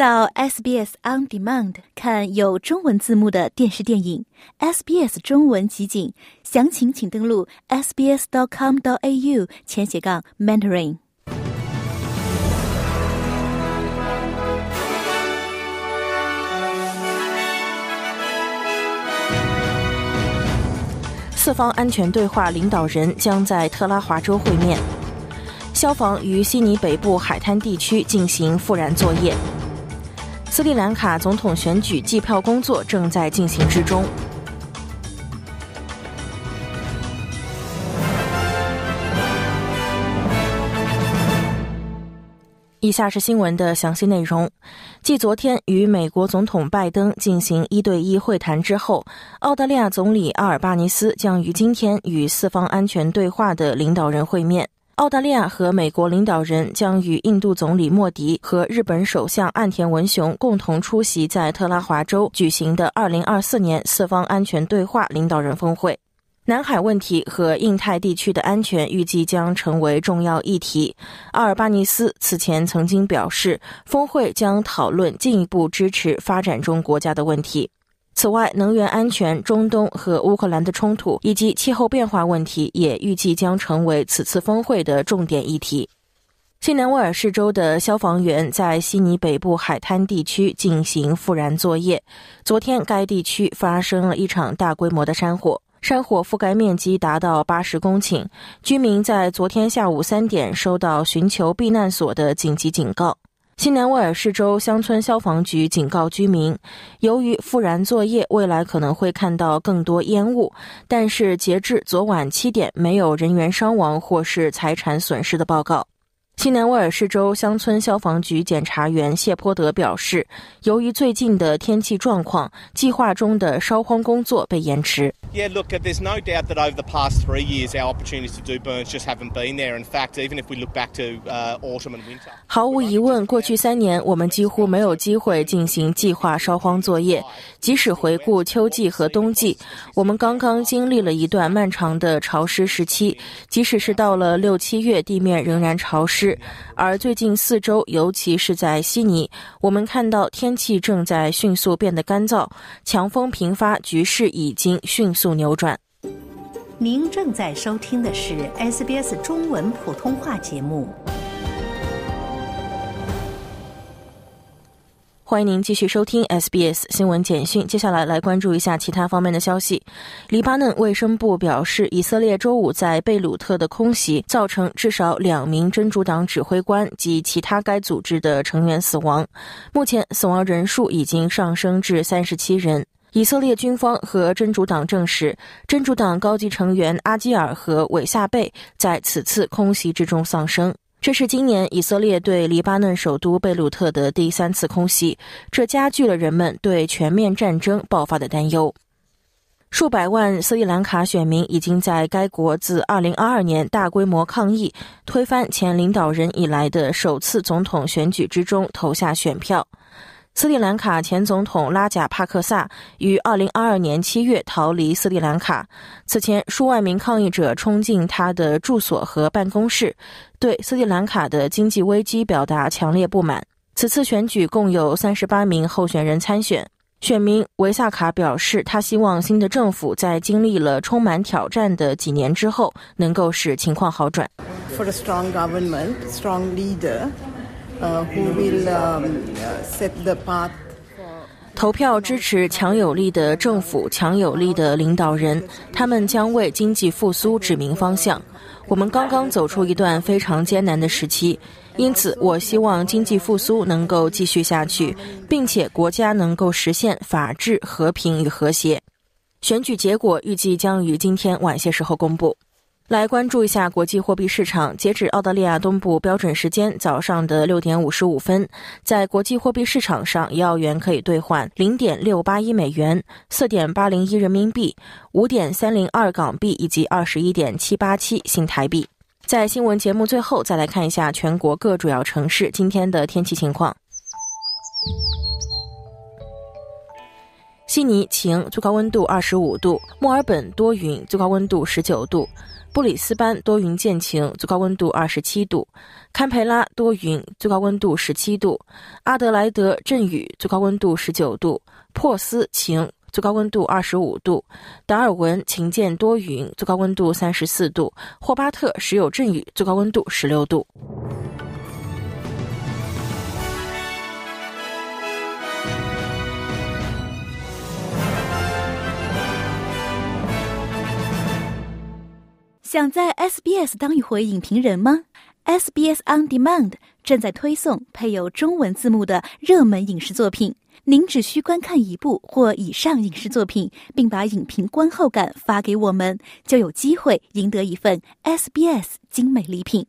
到 SBS On Demand 看有中文字幕的电视电影。SBS 中文集锦，详情请登录 sbs.com.au 前斜杠 mentoring。四方安全对话领导人将在特拉华州会面。消防于悉尼北部海滩地区进行复燃作业。斯里兰卡总统选举计票工作正在进行之中。以下是新闻的详细内容：继昨天与美国总统拜登进行一对一会谈之后，澳大利亚总理阿尔巴尼斯将于今天与四方安全对话的领导人会面。澳大利亚和美国领导人将与印度总理莫迪和日本首相岸田文雄共同出席在特拉华州举行的2024年四方安全对话领导人峰会。南海问题和印太地区的安全预计将成为重要议题。阿尔巴尼斯此前曾经表示，峰会将讨论进一步支持发展中国家的问题。此外，能源安全、中东和乌克兰的冲突，以及气候变化问题，也预计将成为此次峰会的重点议题。新南威尔士州的消防员在悉尼北部海滩地区进行复燃作业。昨天，该地区发生了一场大规模的山火，山火覆盖面积达到八十公顷。居民在昨天下午三点收到寻求避难所的紧急警告。新南威尔士州乡村消防局警告居民，由于复燃作业，未来可能会看到更多烟雾，但是截至昨晚七点，没有人员伤亡或是财产损失的报告。西南威尔士州乡村消防局检查员谢泼德表示，由于最近的天气状况，计划中的烧荒工作被延迟。Yeah, look, there's no doubt that over the past three years, our opportunities to do burns just haven't been there. In fact, even if we look back to autumn and winter, 毫无疑问，过去三年我们几乎没有机会进行计划烧荒作业。即使回顾秋季和冬季，我们刚刚经历了一段漫长的潮湿时期，即使是到了六七月，地面仍然潮湿。而最近四周，尤其是在悉尼，我们看到天气正在迅速变得干燥，强风频发，局势已经迅速扭转。您正在收听的是 SBS 中文普通话节目。欢迎您继续收听 SBS 新闻简讯。接下来来关注一下其他方面的消息。黎巴嫩卫生部表示，以色列周五在贝鲁特的空袭造成至少两名真主党指挥官及其他该组织的成员死亡，目前死亡人数已经上升至三十七人。以色列军方和真主党证实，真主党高级成员阿基尔和韦夏贝在此次空袭之中丧生。这是今年以色列对黎巴嫩首都贝鲁特的第三次空袭，这加剧了人们对全面战争爆发的担忧。数百万斯里兰卡选民已经在该国自2022年大规模抗议推翻前领导人以来的首次总统选举之中投下选票。斯里兰卡前总统拉贾帕克萨于二零二二年七月逃离斯里兰卡。此前，数万名抗议者冲进他的住所和办公室，对斯里兰卡的经济危机表达强烈不满。此次选举共有三十八名候选人参选。选民维萨卡表示，他希望新的政府在经历了充满挑战的几年之后，能够使情况好转。For strong government, strong leader, a 投票支持强有力的政府、强有力的领导人，他们将为经济复苏指明方向。我们刚刚走出一段非常艰难的时期，因此我希望经济复苏能够继续下去，并且国家能够实现法治、和平与和谐。选举结果预计将于今天晚些时候公布。来关注一下国际货币市场。截止澳大利亚东部标准时间早上的六点五十五分，在国际货币市场上，一澳元可以兑换零点六八一美元、四点八零一人民币、五点三零二港币以及二十一点七八七新台币。在新闻节目最后，再来看一下全国各主要城市今天的天气情况：悉尼晴，最高温度二十五度；墨尔本多云，最高温度十九度。布里斯班多云见晴，最高温度二十七度；堪培拉多云，最高温度十七度；阿德莱德阵雨，最高温度十九度；珀斯晴，最高温度二十五度；达尔文晴间多云，最高温度三十四度；霍巴特时有阵雨，最高温度十六度。想在 SBS 当一回影评人吗？SBS On Demand 正在推送配有中文字幕的热门影视作品。您只需观看一部或以上影视作品，并把影评观后感发给我们，就有机会赢得一份 SBS 精美礼品。